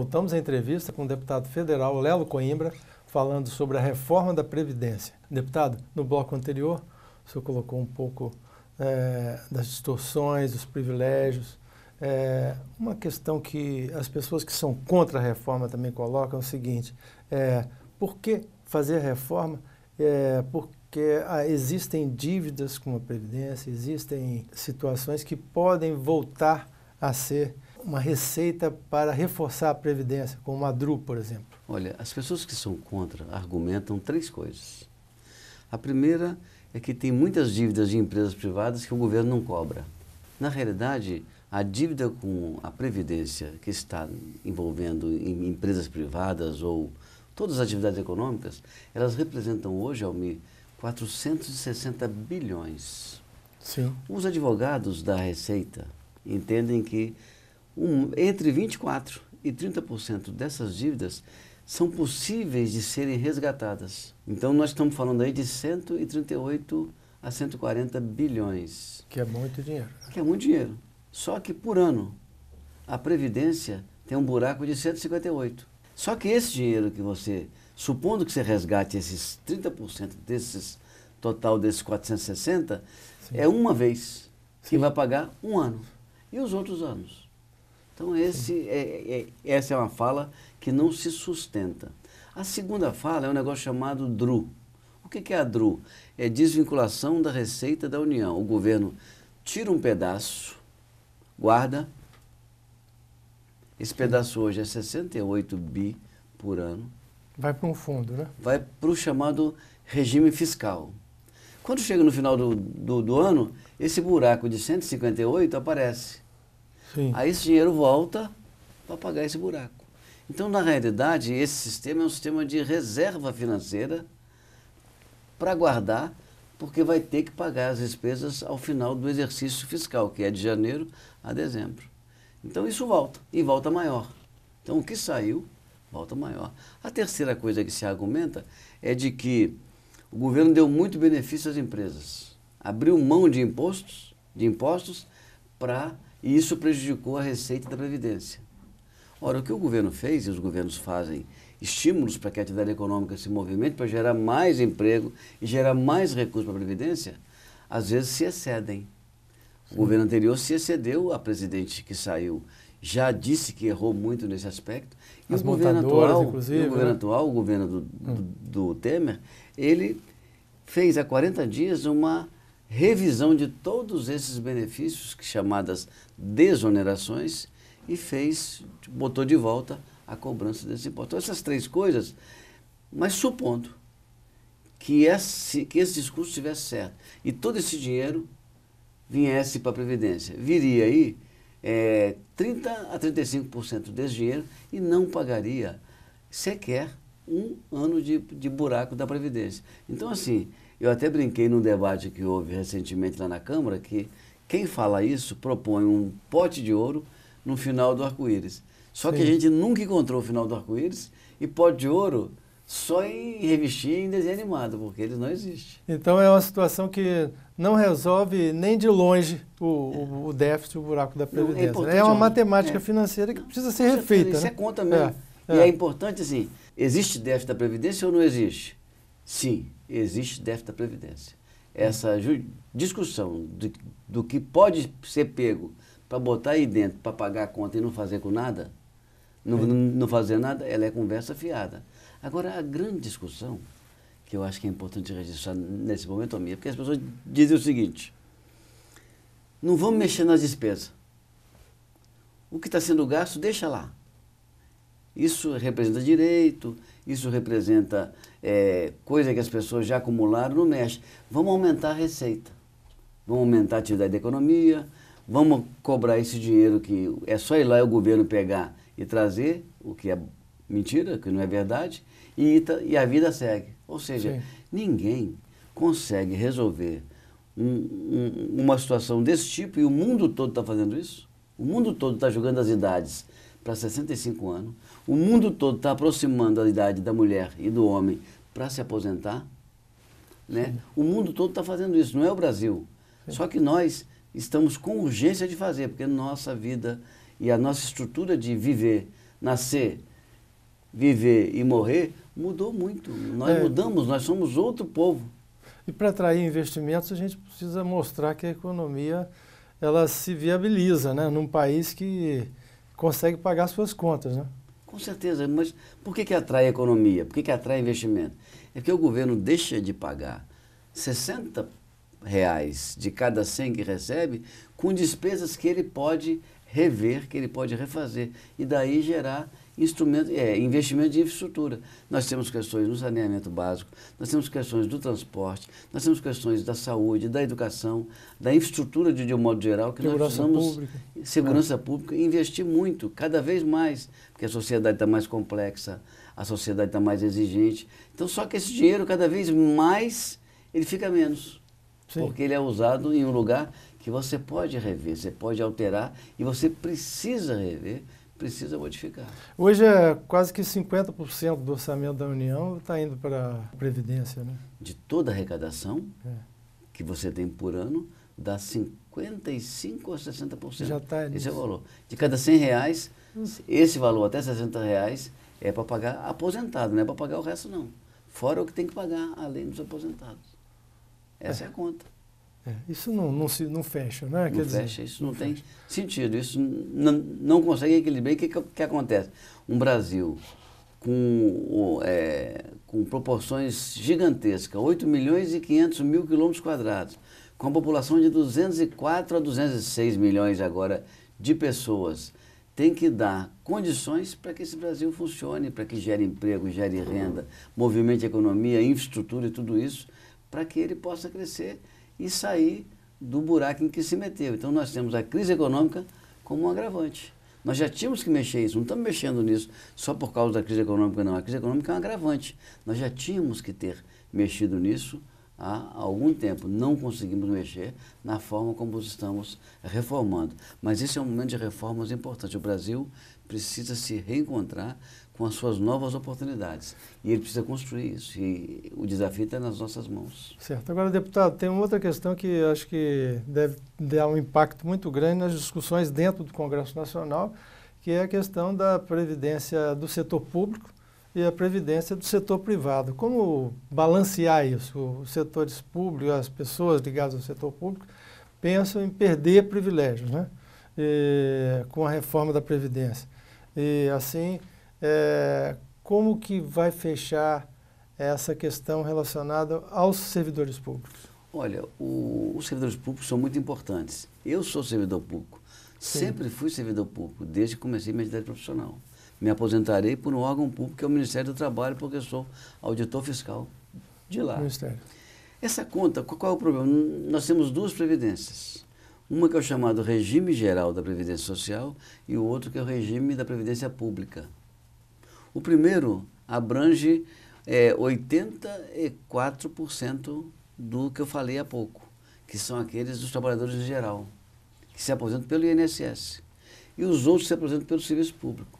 Voltamos à entrevista com o deputado federal Lelo Coimbra, falando sobre a reforma da Previdência. Deputado, no bloco anterior, o senhor colocou um pouco é, das distorções, dos privilégios. É, uma questão que as pessoas que são contra a reforma também colocam é o seguinte: é, por que fazer a reforma? É, porque ah, existem dívidas com a Previdência, existem situações que podem voltar a ser uma receita para reforçar a Previdência, como a DRU, por exemplo? Olha, as pessoas que são contra argumentam três coisas. A primeira é que tem muitas dívidas de empresas privadas que o governo não cobra. Na realidade, a dívida com a Previdência, que está envolvendo em empresas privadas ou todas as atividades econômicas, elas representam hoje, Almir, 460 bilhões. Sim. Os advogados da Receita entendem que um, entre 24% e 30% dessas dívidas são possíveis de serem resgatadas. Então, nós estamos falando aí de 138 a 140 bilhões. Que é muito dinheiro. Né? Que é muito dinheiro. Só que por ano, a Previdência tem um buraco de 158. Só que esse dinheiro que você, supondo que você resgate esses 30% desses, total desses 460, Sim. é uma vez Sim. que vai pagar um ano. E os outros anos? Então, esse, é, é, essa é uma fala que não se sustenta. A segunda fala é um negócio chamado DRU. O que é a DRU? É desvinculação da receita da União. O governo tira um pedaço, guarda. Esse pedaço hoje é 68 bi por ano. Vai para um fundo, né? Vai para o chamado regime fiscal. Quando chega no final do, do, do ano, esse buraco de 158 aparece. Sim. Aí esse dinheiro volta para pagar esse buraco. Então, na realidade, esse sistema é um sistema de reserva financeira para guardar, porque vai ter que pagar as despesas ao final do exercício fiscal, que é de janeiro a dezembro. Então, isso volta, e volta maior. Então, o que saiu, volta maior. A terceira coisa que se argumenta é de que o governo deu muito benefício às empresas, abriu mão de impostos, de impostos para e isso prejudicou a receita da Previdência. Ora, o que o governo fez, e os governos fazem, estímulos para que a atividade econômica se movimente, para gerar mais emprego e gerar mais recursos para a Previdência, às vezes se excedem. O Sim. governo anterior se excedeu, a presidente que saiu já disse que errou muito nesse aspecto. E As o governo atual, inclusive, o governo né? atual, o governo do, hum. do, do Temer, ele fez há 40 dias uma revisão de todos esses benefícios, chamadas desonerações, e fez, botou de volta a cobrança desse imposto. Então, essas três coisas, mas supondo que esse, que esse discurso estivesse certo e todo esse dinheiro viesse para a Previdência, viria aí é, 30 a 35% desse dinheiro e não pagaria sequer um ano de, de buraco da Previdência. Então, assim, eu até brinquei num debate que houve recentemente lá na Câmara que quem fala isso propõe um pote de ouro no final do arco-íris. Só Sim. que a gente nunca encontrou o final do arco-íris e pote de ouro só em revistinha e em desenho animado, porque ele não existe. Então é uma situação que não resolve nem de longe o, é. o, déficit, o buraco da Previdência. Não, é, né? é, uma é matemática é. financeira que precisa ser refeita. Isso né? é conta mesmo. É, e é, é importante assim, existe déficit da Previdência ou não existe? Sim existe déficit da Previdência. Essa discussão de, do que pode ser pego para botar aí dentro, para pagar a conta e não fazer com nada, é. não, não fazer nada, ela é conversa fiada. Agora, a grande discussão, que eu acho que é importante registrar nesse momento, Amir, é porque as pessoas dizem o seguinte, não vamos mexer nas despesas. O que está sendo gasto, deixa lá. Isso representa direito, isso representa é, coisa que as pessoas já acumularam no MES. Vamos aumentar a receita, vamos aumentar a atividade da economia, vamos cobrar esse dinheiro que é só ir lá e o governo pegar e trazer, o que é mentira, que não é verdade, e, tá, e a vida segue. Ou seja, Sim. ninguém consegue resolver um, um, uma situação desse tipo e o mundo todo está fazendo isso. O mundo todo está jogando as idades para 65 anos, o mundo todo está aproximando a idade da mulher e do homem para se aposentar. Né? O mundo todo está fazendo isso, não é o Brasil. Sim. Só que nós estamos com urgência de fazer, porque nossa vida e a nossa estrutura de viver, nascer, viver e morrer mudou muito. Nós é. mudamos, nós somos outro povo. E para atrair investimentos, a gente precisa mostrar que a economia ela se viabiliza, né? Num país que consegue pagar suas contas, né? Com certeza, mas por que, que atrai a economia? Por que, que atrai investimento? É porque o governo deixa de pagar 60 reais de cada 100 que recebe com despesas que ele pode rever, que ele pode refazer e daí gerar instrumento, é, investimento de infraestrutura. Nós temos questões do saneamento básico, nós temos questões do transporte, nós temos questões da saúde, da educação, da infraestrutura de, de um modo geral, que segurança nós precisamos, pública. segurança é. pública, investir muito, cada vez mais, porque a sociedade está mais complexa, a sociedade está mais exigente. Então, só que esse dinheiro, cada vez mais, ele fica menos. Sim. Porque ele é usado em um lugar que você pode rever, você pode alterar e você precisa rever precisa modificar. Hoje é quase que 50% do orçamento da União está indo para a Previdência, né? De toda a arrecadação é. que você tem por ano, dá 55% a 60%. Já está Esse é o valor. De cada 100 reais, esse valor até 60 reais é para pagar aposentado, não é para pagar o resto não. Fora o que tem que pagar, além dos aposentados. Essa é, é a conta. É, isso não, não, se, não fecha, né? Não Quer fecha, dizer, isso não, não tem fecha. sentido, isso não, não consegue equilibrar. O que, que, que acontece? Um Brasil com, é, com proporções gigantescas, 8 milhões e 500 mil quilômetros quadrados, com a população de 204 a 206 milhões agora de pessoas, tem que dar condições para que esse Brasil funcione, para que gere emprego, gere renda, uhum. movimente a economia, infraestrutura e tudo isso, para que ele possa crescer e sair do buraco em que se meteu. Então nós temos a crise econômica como um agravante. Nós já tínhamos que mexer isso, não estamos mexendo nisso só por causa da crise econômica, não. A crise econômica é um agravante. Nós já tínhamos que ter mexido nisso há algum tempo não conseguimos mexer na forma como estamos reformando. Mas esse é um momento de reformas importante. O Brasil precisa se reencontrar com as suas novas oportunidades. E ele precisa construir isso. E o desafio está nas nossas mãos. Certo. Agora, deputado, tem uma outra questão que acho que deve dar um impacto muito grande nas discussões dentro do Congresso Nacional, que é a questão da previdência do setor público e a previdência do setor privado. Como balancear isso? Os setores públicos, as pessoas ligadas ao setor público, pensam em perder privilégios né? E, com a reforma da Previdência. E, assim, é, como que vai fechar essa questão relacionada aos servidores públicos? Olha, o, os servidores públicos são muito importantes. Eu sou servidor público. Sim. Sempre fui servidor público, desde que comecei minha atividade profissional me aposentarei por um órgão público, que é o Ministério do Trabalho, porque eu sou auditor fiscal de lá. Ministério. Essa conta, qual é o problema? Nós temos duas previdências. Uma que é o chamado regime geral da Previdência Social e o outro que é o regime da Previdência Pública. O primeiro abrange é, 84% do que eu falei há pouco, que são aqueles dos trabalhadores em geral, que se aposentam pelo INSS. E os outros se aposentam pelo serviço público.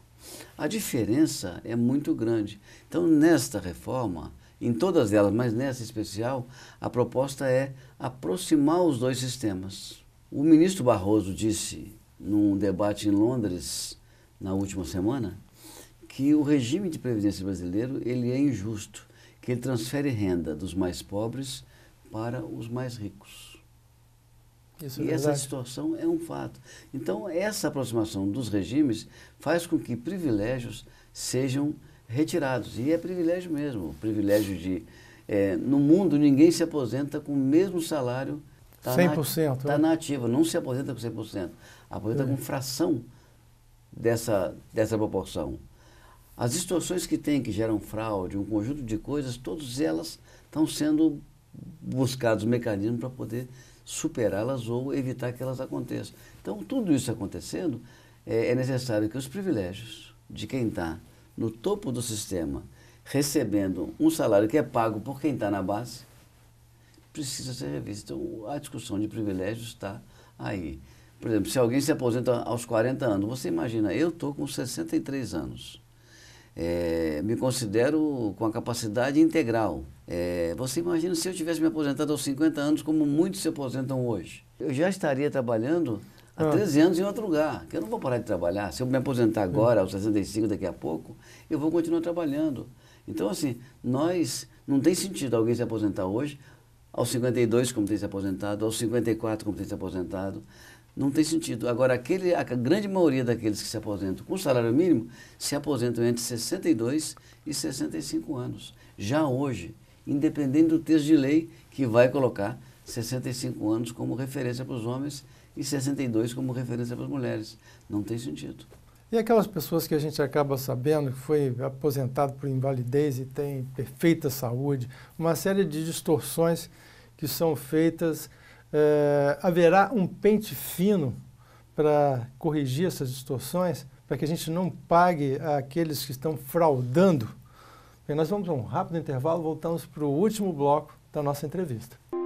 A diferença é muito grande. Então, nesta reforma, em todas elas, mas nessa especial, a proposta é aproximar os dois sistemas. O ministro Barroso disse num debate em Londres na última semana que o regime de previdência brasileiro ele é injusto, que ele transfere renda dos mais pobres para os mais ricos. Isso é e é essa situação é um fato. Então, essa aproximação dos regimes faz com que privilégios sejam retirados. E é privilégio mesmo. Privilégio de. É, no mundo, ninguém se aposenta com o mesmo salário. Tá 100%. Está na, tá é. na ativa, não se aposenta com 100%. Aposenta é. com fração dessa, dessa proporção. As distorções que tem, que geram fraude, um conjunto de coisas, todas elas estão sendo buscados mecanismos para poder superá-las ou evitar que elas aconteçam. Então, tudo isso acontecendo, é, é necessário que os privilégios de quem está no topo do sistema, recebendo um salário que é pago por quem está na base, precisa ser revisto. Então, a discussão de privilégios está aí. Por exemplo, se alguém se aposenta aos 40 anos, você imagina, eu estou com 63 anos. É, me considero com a capacidade integral é, você imagina se eu tivesse me aposentado aos 50 anos, como muitos se aposentam hoje. Eu já estaria trabalhando há ah. 13 anos em outro lugar, que eu não vou parar de trabalhar. Se eu me aposentar hum. agora, aos 65, daqui a pouco, eu vou continuar trabalhando. Então, assim, nós. Não tem sentido alguém se aposentar hoje, aos 52, como tem se aposentado, aos 54, como tem se aposentado. Não tem sentido. Agora, aquele, a grande maioria daqueles que se aposentam com salário mínimo se aposentam entre 62 e 65 anos. Já hoje, independente do texto de lei que vai colocar 65 anos como referência para os homens e 62 como referência para as mulheres. Não tem sentido. E aquelas pessoas que a gente acaba sabendo que foi aposentado por invalidez e tem perfeita saúde, uma série de distorções que são feitas, é, haverá um pente fino para corrigir essas distorções, para que a gente não pague aqueles que estão fraudando Bem, nós vamos a um rápido intervalo, voltamos para o último bloco da nossa entrevista.